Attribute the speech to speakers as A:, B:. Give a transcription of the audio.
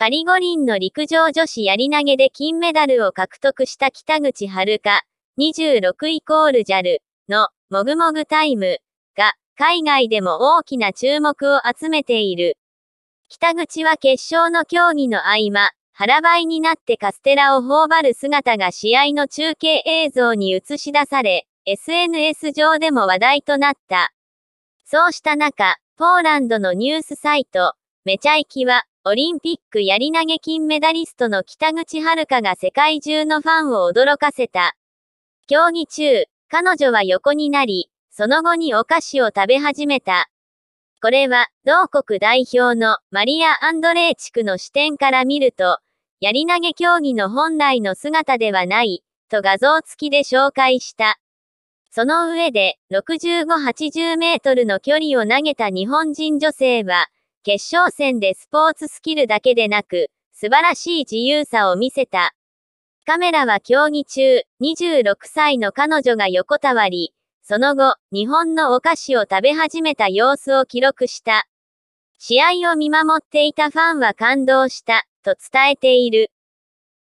A: パリ五輪の陸上女子やり投げで金メダルを獲得した北口春香、26イコール JAL のもぐもぐタイムが海外でも大きな注目を集めている。北口は決勝の競技の合間、腹ばいになってカステラを頬張る姿が試合の中継映像に映し出され、SNS 上でも話題となった。そうした中、ポーランドのニュースサイト、めちゃイきは、オリンピックやり投げ金メダリストの北口遥が世界中のファンを驚かせた。競技中、彼女は横になり、その後にお菓子を食べ始めた。これは、同国代表のマリア・アンドレー地区の視点から見ると、やり投げ競技の本来の姿ではない、と画像付きで紹介した。その上で、65-80メートルの距離を投げた日本人女性は、決勝戦でスポーツスキルだけでなく、素晴らしい自由さを見せた。カメラは競技中、26歳の彼女が横たわり、その後、日本のお菓子を食べ始めた様子を記録した。試合を見守っていたファンは感動した、と伝えている。